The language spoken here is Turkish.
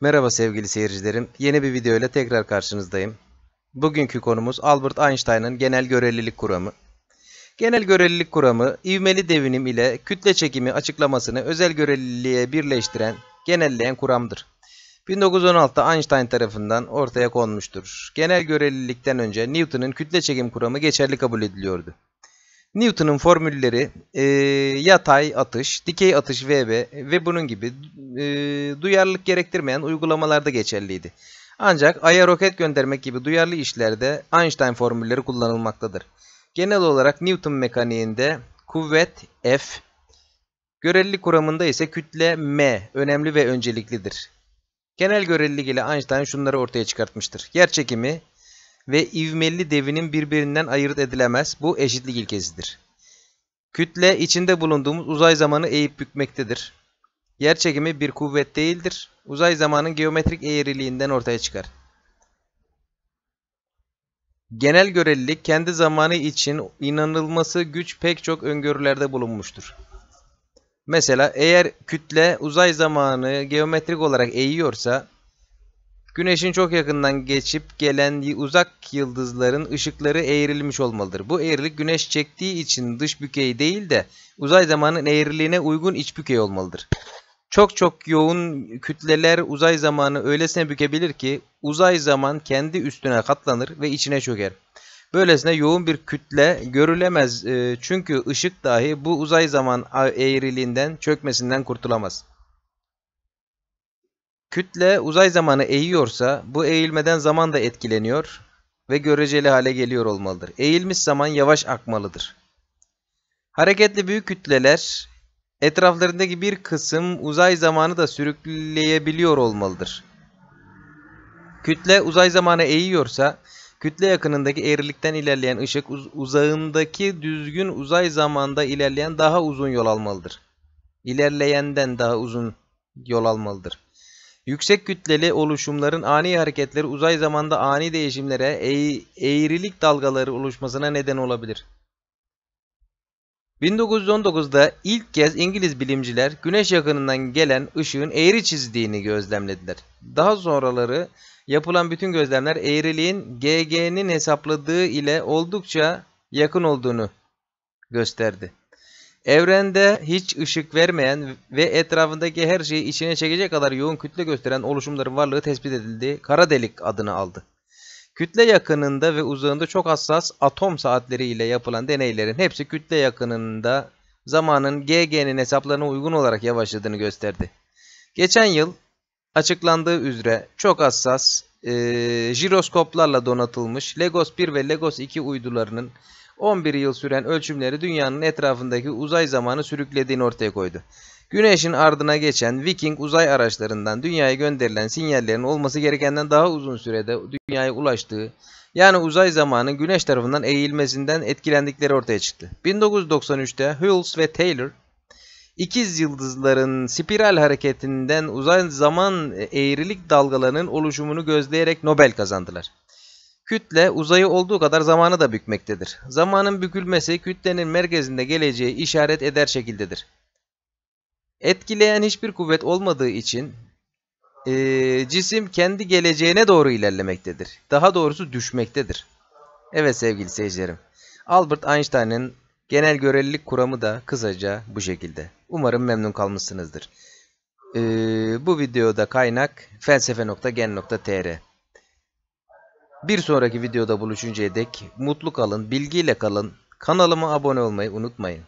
Merhaba sevgili seyircilerim. Yeni bir video ile tekrar karşınızdayım. Bugünkü konumuz Albert Einstein'ın genel görelilik kuramı. Genel görelilik kuramı ivmeli devinim ile kütle çekimi açıklamasını özel göreliliğe birleştiren, genelleyen kuramdır. 1916'da Einstein tarafından ortaya konmuştur. Genel görelilikten önce Newton'un kütle çekim kuramı geçerli kabul ediliyordu. Newton'un formülleri e, yatay atış, dikey atış VB ve bunun gibi e, duyarlılık gerektirmeyen uygulamalarda geçerliydi. Ancak Ay'a roket göndermek gibi duyarlı işlerde Einstein formülleri kullanılmaktadır. Genel olarak Newton mekaniğinde kuvvet F, görelilik kuramında ise kütle M önemli ve önceliklidir. Genel görelilik ile Einstein şunları ortaya çıkartmıştır. Yer çekimi ve ivmeli devinin birbirinden ayırt edilemez. Bu eşitlik ilkesidir. Kütle içinde bulunduğumuz uzay zamanı eğip bükmektedir. Yer çekimi bir kuvvet değildir. Uzay zamanın geometrik eğriliğinden ortaya çıkar. Genel görelilik kendi zamanı için inanılması güç pek çok öngörülerde bulunmuştur. Mesela eğer kütle uzay zamanı geometrik olarak eğiyorsa Güneşin çok yakından geçip gelen uzak yıldızların ışıkları eğrilmiş olmalıdır. Bu eğrilik güneş çektiği için dış bükey değil de uzay zamanın eğriliğine uygun iç bükey olmalıdır. Çok çok yoğun kütleler uzay zamanı öylesine bükebilir ki uzay zaman kendi üstüne katlanır ve içine çöker. Böylesine yoğun bir kütle görülemez e, çünkü ışık dahi bu uzay zaman eğriliğinden çökmesinden kurtulamaz. Kütle uzay zamanı eğiyorsa bu eğilmeden zaman da etkileniyor ve göreceli hale geliyor olmalıdır. Eğilmiş zaman yavaş akmalıdır. Hareketli büyük kütleler etraflarındaki bir kısım uzay zamanı da sürükleyebiliyor olmalıdır. Kütle uzay zamanı eğiyorsa kütle yakınındaki eğrilikten ilerleyen ışık uz uzağındaki düzgün uzay zamanda ilerleyen daha uzun yol almalıdır. İlerleyenden daha uzun yol almalıdır. Yüksek kütleli oluşumların ani hareketleri uzay zamanda ani değişimlere, eğrilik dalgaları oluşmasına neden olabilir. 1919'da ilk kez İngiliz bilimciler güneş yakınından gelen ışığın eğri çizdiğini gözlemlediler. Daha sonraları yapılan bütün gözlemler eğriliğin GG'nin hesapladığı ile oldukça yakın olduğunu gösterdi. Evrende hiç ışık vermeyen ve etrafındaki her şeyi içine çekecek kadar yoğun kütle gösteren oluşumların varlığı tespit edildi. Kara delik adını aldı. Kütle yakınında ve uzağında çok hassas atom saatleri ile yapılan deneylerin hepsi kütle yakınında zamanın GG'nin hesaplarına uygun olarak yavaşladığını gösterdi. Geçen yıl açıklandığı üzere çok hassas e, jiroskoplarla donatılmış Legos 1 ve Legos 2 uydularının 11 yıl süren ölçümleri dünyanın etrafındaki uzay zamanı sürüklediğini ortaya koydu. Güneş'in ardına geçen Viking uzay araçlarından dünyaya gönderilen sinyallerin olması gerekenden daha uzun sürede dünyaya ulaştığı, yani uzay zamanı Güneş tarafından eğilmesinden etkilendikleri ortaya çıktı. 1993'te Hulse ve Taylor, ikiz yıldızların spiral hareketinden uzay zaman eğrilik dalgalarının oluşumunu gözleyerek Nobel kazandılar. Kütle uzayı olduğu kadar zamanı da bükmektedir. Zamanın bükülmesi kütlenin merkezinde geleceği işaret eder şekildedir. Etkileyen hiçbir kuvvet olmadığı için e, cisim kendi geleceğine doğru ilerlemektedir. Daha doğrusu düşmektedir. Evet sevgili seyircilerim. Albert Einstein'ın genel görelilik kuramı da kısaca bu şekilde. Umarım memnun kalmışsınızdır. Ee, bu videoda kaynak felsefe.gen.tr bir sonraki videoda buluşuncaya dek mutlu kalın, bilgiyle kalın. Kanalıma abone olmayı unutmayın.